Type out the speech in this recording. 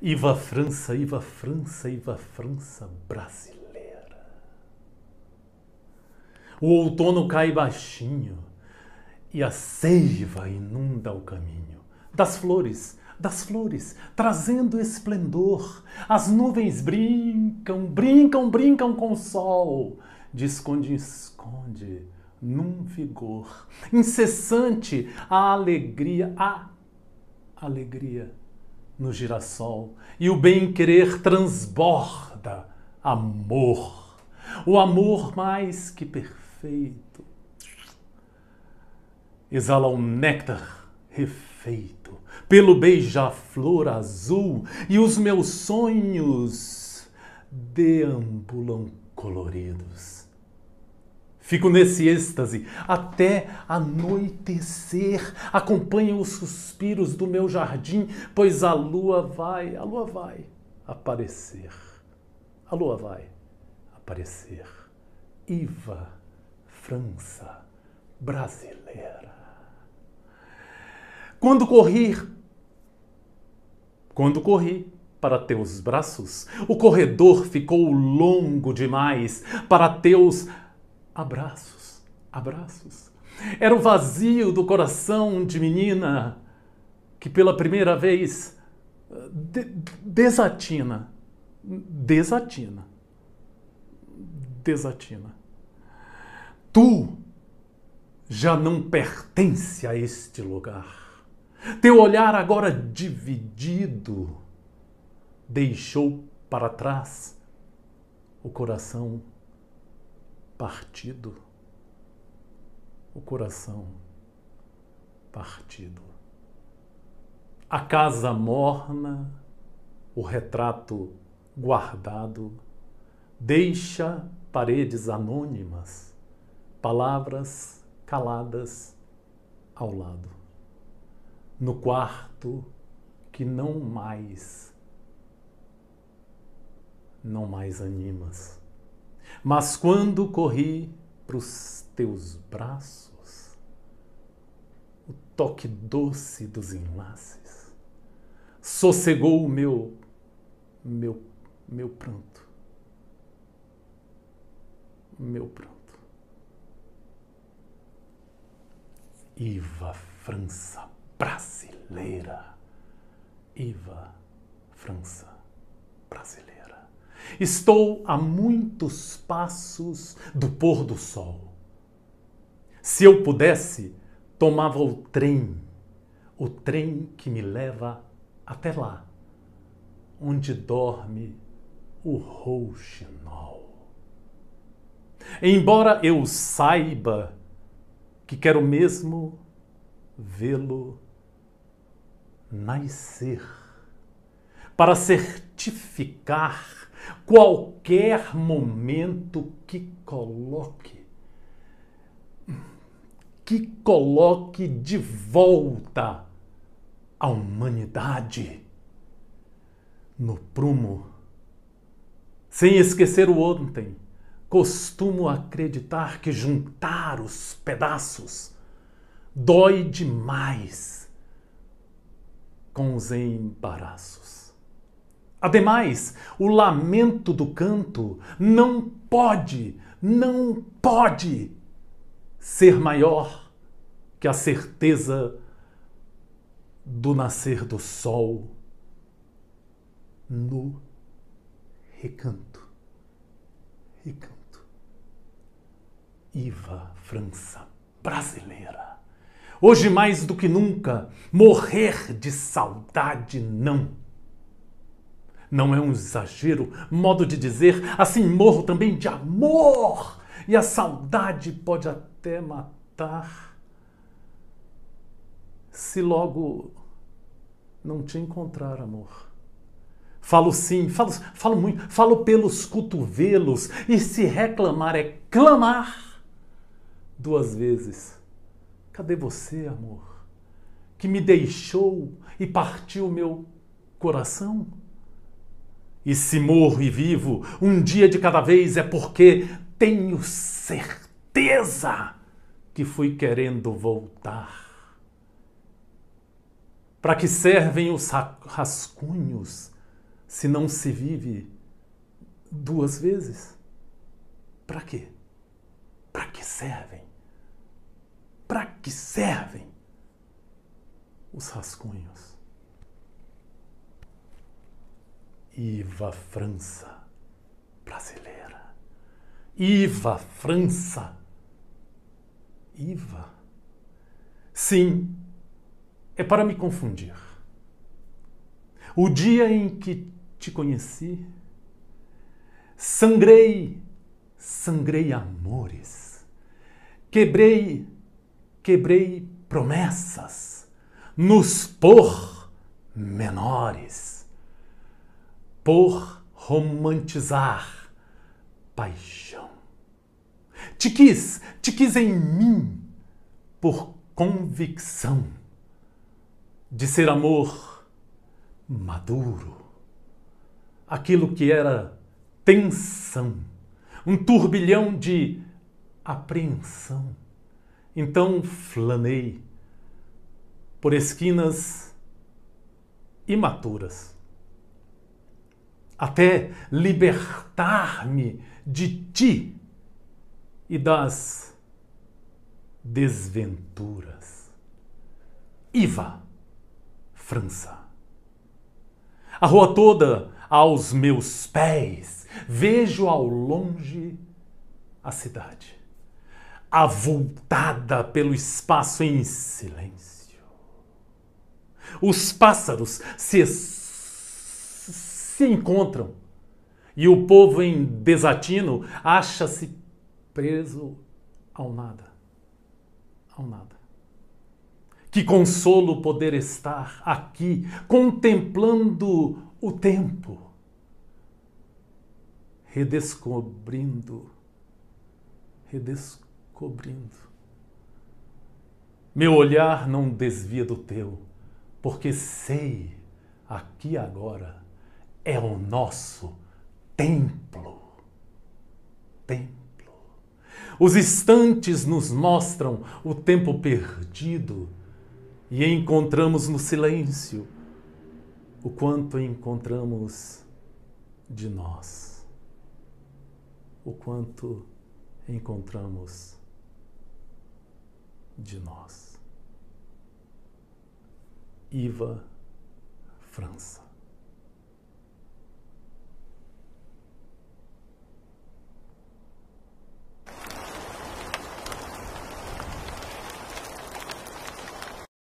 Iva França, Iva França, Iva França brasileira. O outono cai baixinho e a seiva inunda o caminho das flores, das flores, trazendo esplendor. As nuvens brincam, brincam, brincam com o sol, de esconde esconde, num vigor incessante, a alegria, a alegria no girassol e o bem-querer transborda amor. O amor mais que perfeito exala um néctar refeito pelo beija-flor azul e os meus sonhos deambulam coloridos Fico nesse êxtase até anoitecer. Acompanho os suspiros do meu jardim, pois a lua vai, a lua vai aparecer. A lua vai aparecer. Iva, França, brasileira. Quando correr, quando corri, para teus braços, o corredor ficou longo demais para teus braços abraços, abraços. Era o vazio do coração de menina que pela primeira vez de desatina, desatina, desatina. Tu já não pertence a este lugar. Teu olhar agora dividido deixou para trás o coração partido, o coração partido. A casa morna, o retrato guardado, deixa paredes anônimas, palavras caladas ao lado. No quarto que não mais, não mais animas. Mas quando corri para os teus braços, o toque doce dos enlaces sossegou o meu, meu, meu pranto. Meu pranto. Iva França brasileira. Iva França brasileira. Estou a muitos passos do pôr do sol. Se eu pudesse, tomava o trem, o trem que me leva até lá, onde dorme o rouxinol. Embora eu saiba que quero mesmo vê-lo nascer, para certificar Qualquer momento que coloque, que coloque de volta a humanidade no prumo. Sem esquecer o ontem, costumo acreditar que juntar os pedaços dói demais com os embaraços. Ademais, o lamento do canto não pode, não pode ser maior que a certeza do nascer do sol no recanto. Recanto. Iva França brasileira. Hoje mais do que nunca, morrer de saudade não não é um exagero, modo de dizer, assim morro também de amor. E a saudade pode até matar. Se logo não te encontrar, amor. Falo sim, falo, falo muito, falo pelos cotovelos. E se reclamar é clamar duas vezes. Cadê você, amor? Que me deixou e partiu meu coração? E se morro e vivo um dia de cada vez é porque tenho certeza que fui querendo voltar. Para que servem os rascunhos se não se vive duas vezes? Para quê? Para que servem? Para que servem os rascunhos? Iva França brasileira. Iva França. Iva. Sim, é para me confundir. O dia em que te conheci, sangrei, sangrei amores, quebrei, quebrei promessas, nos por menores por romantizar paixão. Te quis, te quis em mim por convicção de ser amor maduro, aquilo que era tensão, um turbilhão de apreensão. Então flanei por esquinas imaturas até libertar-me de ti e das desventuras. Iva, França. A rua toda aos meus pés, vejo ao longe a cidade, avultada pelo espaço em silêncio. Os pássaros se se encontram e o povo em desatino acha-se preso ao nada. Ao nada. Que consolo poder estar aqui contemplando o tempo, redescobrindo, redescobrindo. Meu olhar não desvia do teu, porque sei aqui agora é o nosso templo. Templo. Os instantes nos mostram o tempo perdido e encontramos no silêncio o quanto encontramos de nós, o quanto encontramos de nós. Iva França.